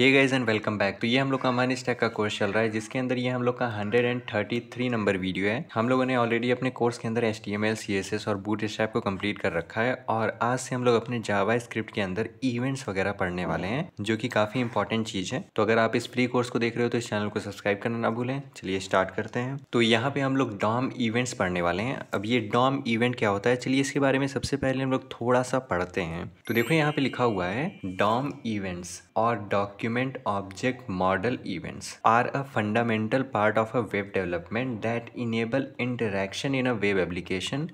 Hey guys and welcome back तो ये हम लोग का अमान स्टैक का कोर्स चल रहा है जिसके अंदर ये हम लोग का 133 नंबर वीडियो है हम लोगों ने ऑलरेडी अपने कोर्स के अंदर HTML, CSS और बूट स्टैप को कंप्लीट कर रखा है और आज से हम लोग अपने जावा स्क्रिप्ट के अंदर इवेंट्स वगैरह पढ़ने वाले हैं जो कि काफ़ी इंपॉर्टेंट चीज़ है तो अगर आप इस फ्री कोर्स को देख रहे हो तो इस चैनल को सब्सक्राइब करना ना भूलें चलिए स्टार्ट करते हैं तो यहाँ पे हम लोग डॉम इवेंट्स पढ़ने वाले हैं अब ये डॉम इवेंट क्या होता है चलिए इसके बारे में सबसे पहले हम लोग थोड़ा सा पढ़ते हैं तो देखो यहाँ पे लिखा हुआ है डॉम इवेंट्स और document document object model events are a fundamental part of a web development that enable interaction in a web application.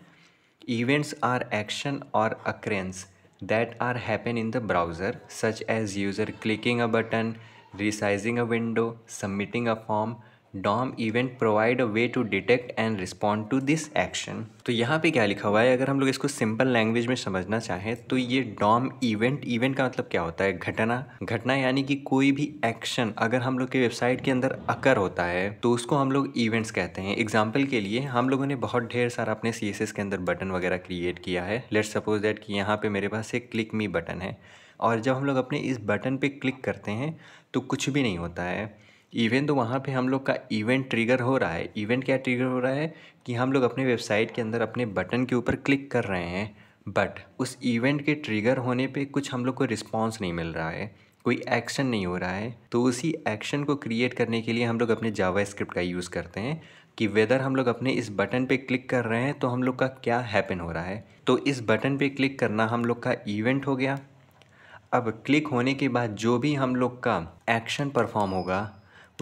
Events are action or occurrence that are happen in the browser such as user clicking a button, resizing a window, submitting a form, DOM event provide a way to detect and respond to this action तो यहाँ पे क्या लिखा हुआ है अगर हम लोग इसको सिंपल लैंग्वेज में समझना चाहें तो ये डॉम इवेंट इवेंट का मतलब क्या होता है घटना घटना यानी कि कोई भी एक्शन अगर हम लोग के वेबसाइट के अंदर अकर होता है तो उसको हम लोग इवेंट्स कहते हैं एग्जाम्पल के लिए हम लोगों ने बहुत ढेर सारा अपने सी के अंदर बटन वगैरह क्रिएट किया है लेट्स सपोज दैट कि यहाँ पे मेरे पास एक क्लिक मी बटन है और जब हम लोग अपने इस बटन पे क्लिक करते हैं तो कुछ भी नहीं होता है इवन तो वहाँ पे हम लोग का इवेंट ट्रिगर हो रहा है इवेंट क्या ट्रिगर हो रहा है कि हम लोग अपने वेबसाइट के अंदर अपने बटन के ऊपर क्लिक कर रहे हैं बट उस इवेंट के ट्रिगर होने पे कुछ हम लोग को रिस्पॉन्स नहीं मिल रहा है कोई एक्शन नहीं हो रहा है तो उसी एक्शन को क्रिएट करने के लिए हम लोग अपने जावा स्क्रिप्ट का यूज़ करते हैं कि वेदर हम लोग अपने इस बटन पे क्लिक कर रहे हैं तो हम लोग का क्या हैपन हो रहा है तो इस बटन पे क्लिक करना हम लोग का इवेंट हो गया अब क्लिक होने के बाद जो भी हम लोग का एक्शन परफॉर्म होगा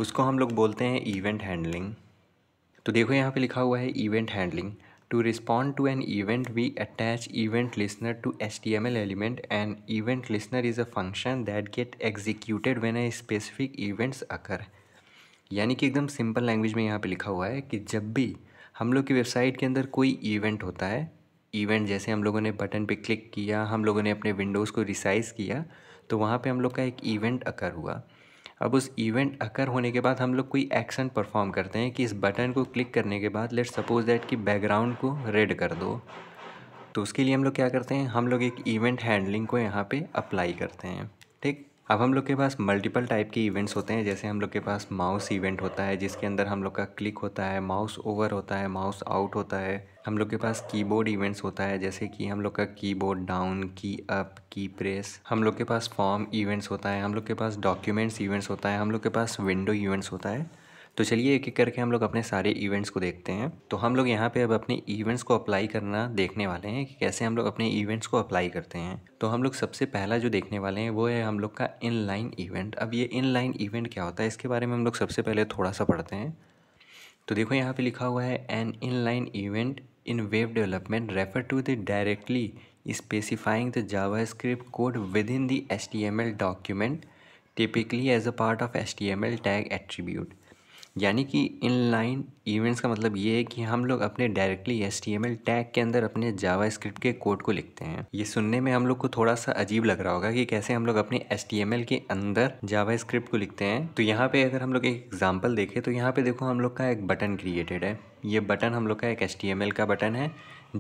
उसको हम लोग बोलते हैं इवेंट हैंडलिंग तो देखो यहाँ पे लिखा हुआ है event handling to respond to an event we attach event listener to S T M L element and event listener is a function that get executed when a specific events occur यानी कि एकदम simple language में यहाँ पे लिखा हुआ है कि जब भी हम लोग की वेबसाइट के अंदर कोई इवेंट होता है इवेंट जैसे हम लोगों ने बटन पे क्लिक किया हम लोगों ने अपने विंडोज़ को रिसाइज़ किया तो वहाँ पे हम लोग का एक इवेंट अकर हुआ अब उस इवेंट अकर होने के बाद हम लोग कोई एक्शन परफॉर्म करते हैं कि इस बटन को क्लिक करने के बाद लेट सपोज दैट कि बैकग्राउंड को रेड कर दो तो उसके लिए हम लोग क्या करते हैं हम लोग एक इवेंट हैंडलिंग को यहाँ पे अप्लाई करते हैं अब हम लोग के पास मल्टीपल टाइप के इवेंट्स होते हैं जैसे हम लोग के पास माउस इवेंट होता है जिसके अंदर हम लोग का क्लिक होता है माउस ओवर होता है माउस आउट होता है हम लोग के पास कीबोर्ड इवेंट्स होता है जैसे कि हम लोग का keyboard down key up key press हम लोग के पास फॉर्म इवेंट्स होता है हम लोग के पास डॉक्यूमेंट्स इवेंट्स होता है हम लोग के पास विंडो इवेंट्स होता है तो चलिए एक एक करके हम लोग अपने सारे इवेंट्स को देखते हैं तो हम लोग यहाँ पे अब अपने इवेंट्स को अप्लाई करना देखने वाले हैं कि कैसे हम लोग अपने इवेंट्स को अप्लाई करते हैं तो हम लोग सबसे पहला जो देखने वाले हैं वो है हम लोग का इन लाइन इवेंट अब ये इन लाइन इवेंट क्या होता है इसके बारे में हम लोग सबसे पहले थोड़ा सा पढ़ते हैं तो देखो यहाँ पर लिखा हुआ है an inline event in web development refer to the directly specifying S T M L document typically as a part of S T M L tag attribute यानी कि इनलाइन इवेंट्स का मतलब ये है कि हम लोग अपने डायरेक्टली एस टैग के अंदर अपने जावा के कोड को लिखते हैं ये सुनने में हम लोग को थोड़ा सा अजीब लग रहा होगा कि कैसे हम लोग अपने एस के अंदर जावा को लिखते हैं तो यहाँ पे अगर हम लोग एक एग्जाम्पल देखें तो यहाँ पे देखो हम लोग का एक बटन क्रिएटेड है ये बटन हम लोग का एक एस का बटन है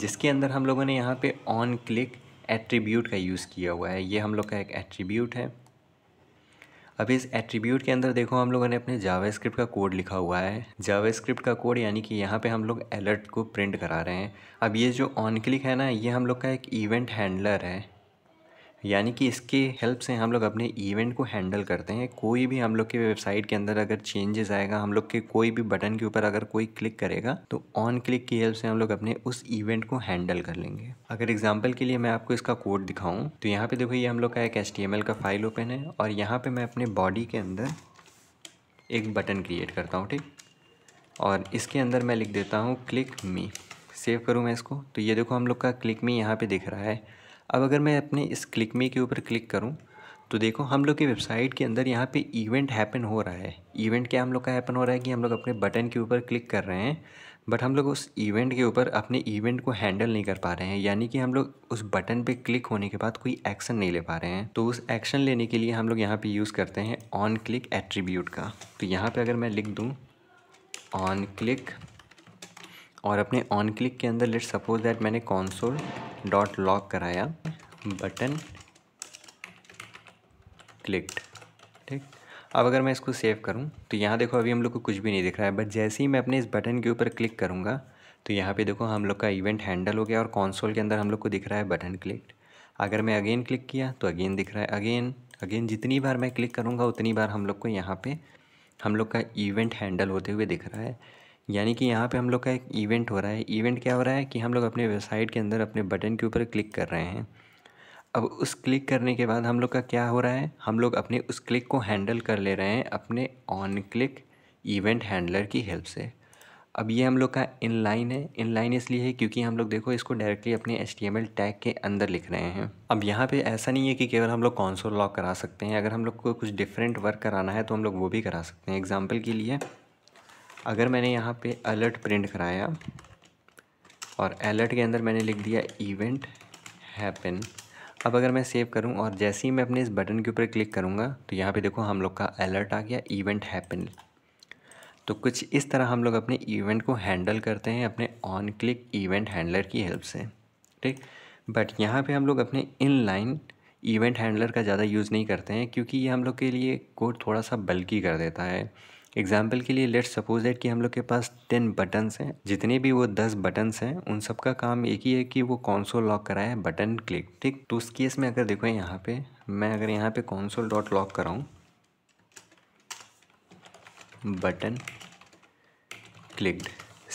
जिसके अंदर हम लोगों ने यहाँ पे ऑन क्लिक एट्रीब्यूट का यूज़ किया हुआ है ये हम लोग का एक एट्रीब्यूट है अब इस एट्रीब्यूट के अंदर देखो हम लोगों ने अपने जावास्क्रिप्ट का कोड लिखा हुआ है जावास्क्रिप्ट का कोड यानी कि यहाँ पे हम लोग अलर्ट को प्रिंट करा रहे हैं अब ये जो ऑन क्लिक है ना ये हम लोग का एक इवेंट हैंडलर है यानी कि इसके हेल्प से हम लोग अपने इवेंट को हैंडल करते हैं कोई भी हम लोग के वेबसाइट के अंदर अगर चेंजेस आएगा हम लोग के कोई भी बटन के ऊपर अगर कोई क्लिक करेगा तो ऑन क्लिक की हेल्प से हम लोग अपने उस इवेंट को हैंडल कर लेंगे अगर एग्जाम्पल के लिए मैं आपको इसका कोड दिखाऊँ तो यहाँ पे देखो ये हम लोग का एक एस का फाइल ओपन है और यहाँ पर मैं अपने बॉडी के अंदर एक बटन क्रिएट करता हूँ ठीक और इसके अंदर मैं लिख देता हूँ क्लिक मी सेव करूँ मैं इसको तो ये देखो हम लोग का क्लिक मी यहाँ पर दिख रहा है अब अगर मैं अपने इस क्लिक मी के ऊपर क्लिक करूँ तो देखो हम लोग की वेबसाइट के अंदर यहाँ पे इवेंट हैपन हो रहा है इवेंट क्या हम लोग का हैपन हो रहा है कि हम लोग अपने बटन के ऊपर क्लिक कर रहे हैं बट हम लोग उस इवेंट के ऊपर अपने इवेंट को हैंडल नहीं कर पा रहे हैं यानी कि हम लोग उस बटन पे क्लिक होने के बाद कोई एक्शन नहीं ले पा रहे हैं तो उस एक्शन लेने के लिए हम लोग यहाँ पर यूज़ करते हैं ऑन क्लिक एट्रीब्यूट का तो यहाँ पर अगर मैं लिख दूँ ऑन क्लिक और अपने ऑन क्लिक के अंदर लेट सपोज दैट मैंने कॉन्सोल डॉट लॉक कराया बटन क्लिक्ड ठीक अब अगर मैं इसको सेव करूं तो यहाँ देखो अभी हम लोग को कुछ भी नहीं दिख रहा है बट जैसे ही मैं अपने इस बटन के ऊपर क्लिक करूँगा तो यहाँ पे देखो हम लोग का इवेंट हैंडल हो गया और कॉन्सोल के अंदर हम लोग को दिख रहा है बटन क्लिक्ड अगर मैं अगेन क्लिक किया तो अगेन दिख रहा है अगेन अगेन जितनी बार मैं क्लिक करूँगा उतनी बार हम लोग को यहाँ पर हम लोग का इवेंट हैंडल होते हुए दिख रहा है यानी कि यहाँ पे हम लोग का एक इवेंट हो रहा है इवेंट क्या हो रहा है कि हम लोग अपने वेबसाइट के अंदर अपने बटन के ऊपर क्लिक कर रहे हैं अब उस क्लिक करने के बाद हम लोग का क्या हो रहा है हम लोग अपने उस क्लिक को हैंडल कर ले रहे हैं अपने ऑन क्लिक इवेंट हैंडलर की हेल्प से अब ये हम लोग का इन लाइन है इन लाइन इसलिए है क्योंकि हम लोग देखो इसको डायरेक्टली अपने एच टैग के अंदर लिख रहे हैं अब यहाँ पे ऐसा नहीं है कि केवल हम लोग कौनसोल लॉक करा सकते हैं अगर हम लोग को कुछ डिफरेंट वर्क कराना है तो हम लोग वो भी करा सकते हैं एग्जाम्पल के लिए अगर मैंने यहाँ पे अलर्ट प्रिंट कराया और अलर्ट के अंदर मैंने लिख दिया इवेंट हैपन अब अगर मैं सेव करूं और जैसे ही मैं अपने इस बटन के ऊपर क्लिक करूंगा तो यहाँ पे देखो हम लोग का अलर्ट आ गया इवेंट हैपन तो कुछ इस तरह हम लोग अपने इवेंट को हैंडल करते हैं अपने ऑन क्लिक इवेंट हैंडलर की हेल्प से ठीक बट यहाँ पे हम लोग अपने इन लाइन इवेंट हैंडलर का ज़्यादा यूज़ नहीं करते हैं क्योंकि ये हम लोग के लिए कोड थोड़ा सा बल्कि कर देता है एग्जाम्पल के लिए लेट्स सपोज दैट कि हम लोग के पास टेन बटन्स हैं जितने भी वो दस बटन्स हैं उन सब का काम एक ही है कि वो कौनसो लॉक कराए बटन क्लिक ठीक तो उस केस में अगर देखो यहाँ पे मैं अगर यहाँ पे कौनसो डॉट लॉक कराऊँ बटन क्लिक्ड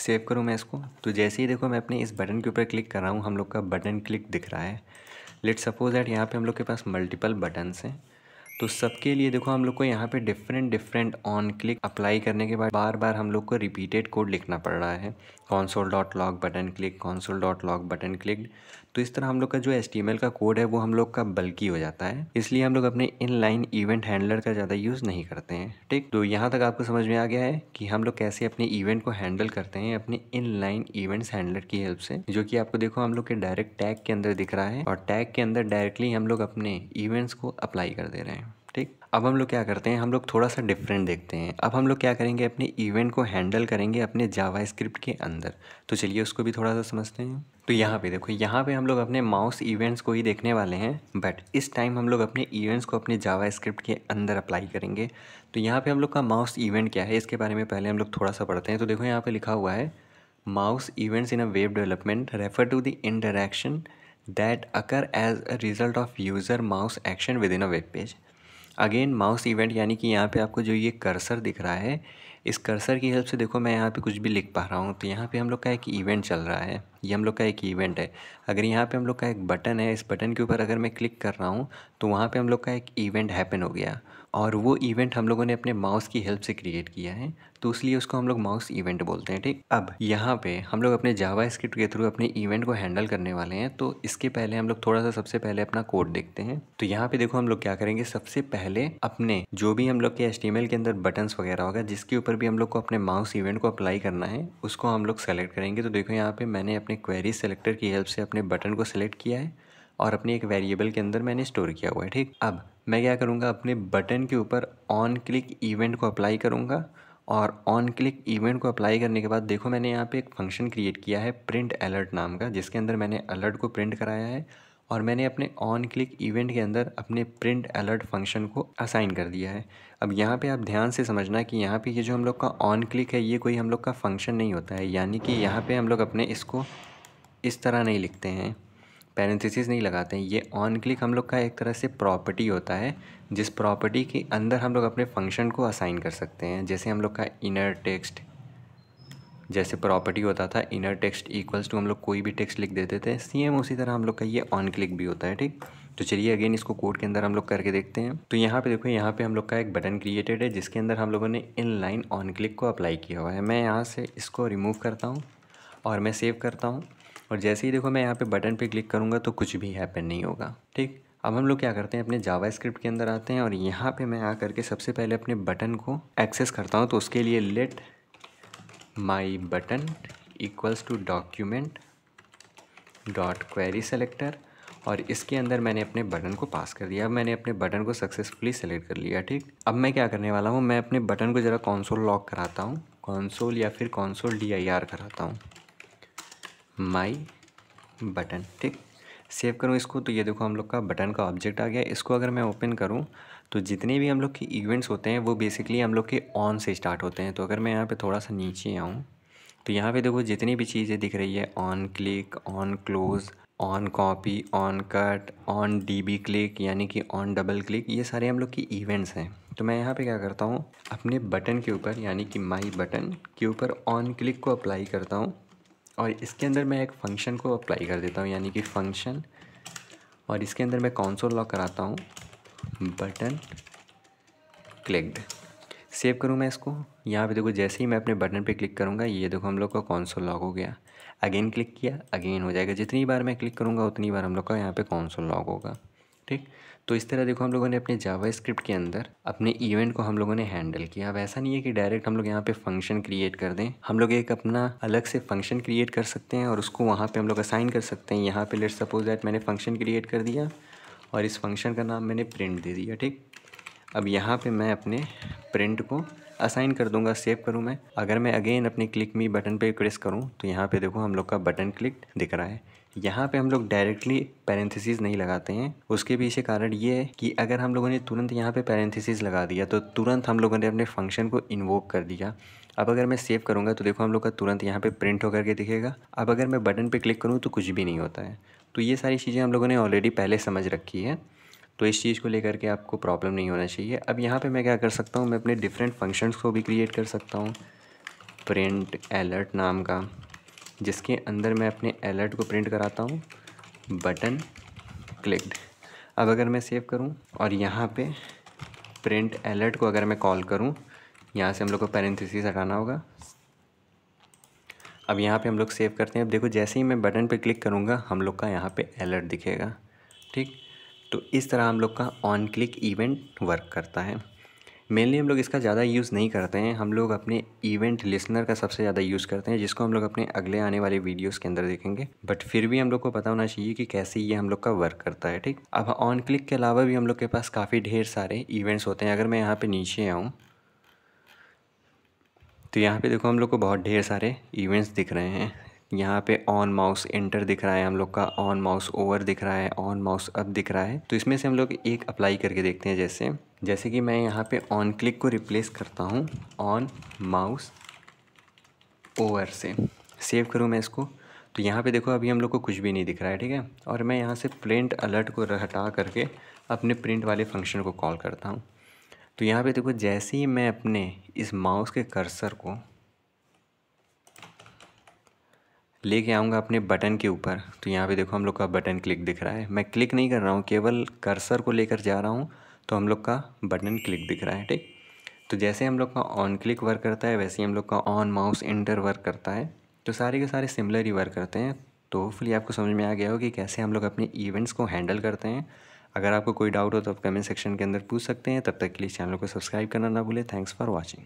सेव करूँ मैं इसको तो जैसे ही देखो मैं अपने इस बटन के ऊपर क्लिक कर रहा हूँ हम लोग का बटन क्लिक दिख रहा है लेट सपोज दैट यहाँ पे हम लोग के पास मल्टीपल बटन्स हैं तो सबके लिए देखो हम लोग को यहाँ पे different different on click apply करने के बाद बार बार हम लोग को रिपीटेड कोड लिखना पड़ रहा है console dot log button click console dot log button click तो इस तरह हम लोग का जो एस का कोड है वो हम लोग का बल्कि हो जाता है इसलिए हम लोग अपने इन लाइन इवेंट हैंडलर का ज़्यादा यूज़ नहीं करते हैं ठीक तो यहाँ तक आपको समझ में आ गया है कि हम लोग कैसे अपने इवेंट को हैंडल करते हैं अपने इन लाइन इवेंट्स हैंडलर की हेल्प से जो कि आपको देखो हम लोग के डायरेक्ट टैग के अंदर दिख रहा है और टैग के अंदर डायरेक्टली हम लोग अपने इवेंट्स को अप्लाई कर दे रहे हैं ठीक अब हम लोग क्या करते हैं हम लोग थोड़ा सा डिफरेंट देखते हैं अब हम लोग क्या करेंगे अपने इवेंट को हैंडल करेंगे अपने जावा स्क्रिप्ट के अंदर तो चलिए उसको भी थोड़ा सा समझते हैं तो यहाँ पे देखो यहाँ पे हम लोग अपने माउस इवेंट्स को ही देखने वाले हैं बट इस टाइम हम लोग अपने इवेंट्स को अपने जावा स्क्रिप्ट के अंदर अप्लाई करेंगे तो यहाँ पर हम लोग का माउस इवेंट क्या है इसके बारे में पहले हम लोग थोड़ा सा पढ़ते हैं तो देखो यहाँ पर लिखा हुआ है mouse events in a web development refer to the interaction that occur as a result of user mouse action within a web page again mouse event यानी कि यहाँ पे आपको जो ये कर्सर दिख रहा है इस कर्सर की हेल्प से देखो मैं यहाँ पे कुछ भी लिख पा रहा हूँ तो यहाँ पे हम लोग का एक इवेंट चल रहा है ये हम लोग का एक इवेंट है अगर यहाँ पे हम लोग का एक बटन है इस बटन के ऊपर अगर मैं क्लिक कर रहा हूँ तो वहाँ पे हम लोग का एक इवेंट हैपन हो गया और वो इवेंट हम लोगों ने अपने माउस की हेल्प से क्रिएट किया है तो इसलिए उसको हम लोग माउस इवेंट बोलते हैं ठीक अब यहाँ पे हम लोग अपने जावा स्क्रिप्ट के थ्रू अपने इवेंट को हैंडल करने वाले हैं तो इसके पहले हम लोग थोड़ा सा सबसे पहले अपना कोड देखते हैं तो यहाँ पे देखो हम लोग क्या करेंगे सबसे पहले अपने जो भी हम लोग के एच के अंदर बटन्स वगैरह होगा जिसके ऊपर भी हम लोग को अपने माउस इवेंट को अप्लाई करना है उसको हम लोग सेलेक्ट करेंगे तो देखो यहाँ पे मैंने अपने क्वेरी सेलेक्टर की हेल्प से अपने बटन को सिलेक्ट किया है और अपने एक वेरिएबल के अंदर मैंने स्टोर किया हुआ है ठीक अब मैं क्या करूँगा अपने बटन के ऊपर ऑन क्लिक इवेंट को अप्लाई करूँगा और ऑन क्लिक इवेंट को अप्लाई करने के बाद देखो मैंने यहाँ पे एक फंक्शन क्रिएट किया है प्रिंट अलर्ट नाम का जिसके अंदर मैंने अलर्ट को प्रिंट कराया है और मैंने अपने ऑन क्लिक इवेंट के अंदर अपने प्रिंट अलर्ट फंक्शन को असाइन कर दिया है अब यहाँ पे आप ध्यान से समझना कि यहाँ पे ये यह जो हम लोग का ऑन क्लिक है ये कोई हम लोग का फंक्शन नहीं होता है यानी कि यहाँ पे हम लोग अपने इसको इस तरह नहीं लिखते हैं पैरेंथिस नहीं लगाते हैं ये ऑन क्लिक हम लोग का एक तरह से प्रॉपर्टी होता है जिस प्रॉपर्टी के अंदर हम लोग अपने फंक्शन को असाइन कर सकते हैं जैसे हम लोग का इनर टेक्स्ट जैसे प्रॉपर्टी होता था इनर टेक्स्ट इक्वल्स टू हम लोग कोई भी टेक्स्ट लिख देते थे सेम उसी तरह हम लोग का ये ऑन क्लिक भी होता है ठीक तो चलिए अगेन इसको कोड के अंदर हम लोग करके देखते हैं तो यहाँ पे देखो यहाँ पे हम लोग का एक बटन क्रिएटेड है जिसके अंदर हम लोगों ने इन लाइन ऑन क्लिक को अप्लाई किया हुआ है मैं यहाँ से इसको रिमूव करता हूँ और मैं सेव करता हूँ और जैसे ही देखो मैं यहाँ पे बटन पे क्लिक करूँगा तो कुछ भी हैपन नहीं होगा ठीक अब हम लोग क्या करते हैं अपने जावा स्क्रिप्ट के अंदर आते हैं और यहाँ पर मैं आ करके सबसे पहले अपने बटन को एक्सेस करता हूँ तो उसके लिए let my button equals to document dot query selector और इसके अंदर मैंने अपने बटन को पास कर दिया अब मैंने अपने बटन को सक्सेसफुली सेलेक्ट कर लिया ठीक अब मैं क्या करने वाला हूँ मैं अपने बटन को ज़रा कॉन्सोल लॉक कराता हूँ कॉन्सोल या फिर कॉन्सोल डी आई आर कराता हूँ माई बटन ठीक सेव करूँ इसको तो ये देखो हम लोग का बटन का ऑब्जेक्ट आ गया इसको अगर मैं ओपन करूँ तो जितने भी हम लोग के इवेंट्स होते हैं वो बेसिकली हम लोग के ऑन से स्टार्ट होते हैं तो अगर मैं यहाँ पर थोड़ा सा नीचे आऊँ तो यहाँ पर देखो जितनी भी चीज़ें दिख रही है on click on close on copy on cut on DB click यानी कि ऑन डबल क्लिक ये सारे हम लोग की इवेंट्स हैं तो मैं यहाँ पे क्या करता हूँ अपने बटन के ऊपर यानी कि माई बटन के ऊपर ऑन क्लिक को अप्लाई करता हूँ और इसके अंदर मैं एक फंक्शन को अप्लाई कर देता हूँ यानी कि फंक्शन और इसके अंदर मैं कौनसोल लॉक कराता हूँ बटन क्लिक्ड सेव करूँ मैं इसको यहाँ पे देखो जैसे ही मैं अपने बटन पे क्लिक करूँगा ये देखो हम लोग का कौनसोल लॉक हो गया अगेन क्लिक किया अगेन हो जाएगा जितनी बार मैं क्लिक करूँगा उतनी बार हम लोग का यहाँ पर कौनसोल लॉक होगा ठीक तो इस तरह देखो हम लोगों ने अपने जावा स्क्रिप्ट के अंदर अपने इवेंट को हम लोगों ने हैंडल किया अब ऐसा नहीं है कि डायरेक्ट हम लोग यहाँ पे फंक्शन क्रिएट कर दें हम लोग एक अपना अलग से फंक्शन क्रिएट कर सकते हैं और उसको वहाँ पे हम लोग असाइन कर सकते हैं यहाँ पे लेट सपोज दैट मैंने फंक्शन क्रिएट कर दिया और इस फंक्शन का नाम मैंने प्रिंट दे दिया ठीक अब यहाँ पर मैं अपने प्रिंट को असाइन कर दूंगा सेव करूँ मैं अगर मैं अगेन अपने क्लिक मी बटन पे प्रेस करूँ तो यहाँ पे देखो हम लोग का बटन क्लिक दिख रहा है यहाँ पे हम लोग डायरेक्टली पैरेंथेसिस नहीं लगाते हैं उसके पीछे कारण ये है कि अगर हम लोगों ने तुरंत यहाँ पे पैरेंथेसिस लगा दिया तो तुरंत हम लोगों ने अपने फंक्शन को इन्वोक कर दिया अब अगर मैं सेव करूँगा तो देखो हम लोग का तुरंत यहाँ पे प्रिंट होकर के दिखेगा अब अगर मैं बटन पर क्लिक करूँ तो कुछ भी नहीं होता है तो ये सारी चीज़ें हम लोगों ने ऑलरेडी पहले समझ रखी है तो इस चीज़ को लेकर के आपको प्रॉब्लम नहीं होना चाहिए अब यहाँ पर मैं क्या कर सकता हूँ मैं अपने डिफरेंट फंक्शंस को भी क्रिएट कर सकता हूँ प्रिंट अलर्ट नाम का जिसके अंदर मैं अपने अलर्ट को प्रिंट कराता हूँ बटन क्लिक्ड अब अगर मैं सेव करूँ और यहाँ पे प्रिंट अलर्ट को अगर मैं कॉल करूँ यहाँ से हम लोग को पैरेंथिस हटाना होगा अब यहाँ पे हम लोग सेव करते हैं अब देखो जैसे ही मैं बटन पे क्लिक करूँगा हम लोग का यहाँ पे अलर्ट दिखेगा ठीक तो इस तरह हम लोग का ऑन क्लिक इवेंट वर्क करता है मेनली हम लोग इसका ज़्यादा यूज़ नहीं करते हैं हम लोग अपने इवेंट लिसनर का सबसे ज़्यादा यूज़ करते हैं जिसको हम लोग अपने अगले आने वाले वीडियोस के अंदर देखेंगे बट फिर भी हम लोग को पता होना चाहिए कि कैसे ये हम लोग का वर्क करता है ठीक अब ऑन क्लिक के अलावा भी हम लोग के पास काफ़ी ढेर सारे इवेंट्स होते हैं अगर मैं यहाँ पर नीचे आऊँ तो यहाँ पे देखो हम लोग को बहुत ढेर सारे इवेंट्स दिख रहे हैं यहाँ पे ऑन माउस एंटर दिख रहा है हम लोग का ऑन माउस ओवर दिख रहा है ऑन माउस अप दिख रहा है तो इसमें से हम लोग एक अप्लाई करके देखते हैं जैसे जैसे कि मैं यहाँ पे ऑन क्लिक को रिप्लेस करता हूँ ऑन माउस ओवर से सेव करूँ मैं इसको तो यहाँ पे देखो अभी हम लोग को कुछ भी नहीं दिख रहा है ठीक है और मैं यहाँ से प्रिंट अलर्ट को हटा करके अपने प्रिंट वाले फंक्शन को कॉल करता हूँ तो यहाँ पे देखो जैसे ही मैं अपने इस माउस के कर्सर को लेके आऊँगा अपने बटन के ऊपर तो यहाँ पे देखो हम लोग का बटन क्लिक दिख रहा है मैं क्लिक नहीं कर रहा हूँ केवल कर्सर को लेकर जा रहा हूँ तो हम लोग का बटन क्लिक दिख रहा है ठीक तो जैसे हम लोग का ऑन क्लिक वर्क करता है वैसे ही हम लोग का ऑन माउस इंटर वर्क करता है तो सारे के सारे सिमिलर ही वर्क करते हैं तो होपफुली आपको समझ में आ गया हो कि कैसे हम लोग अपने इवेंट्स को हैंडल करते हैं अगर आपको कोई डाउट हो तो आप कमेंट सेक्शन के अंदर पूछ सकते हैं तब तक के लिए चैनल को सब्सक्राइब करना ना भूलें थैंक्स फॉर वॉचिंग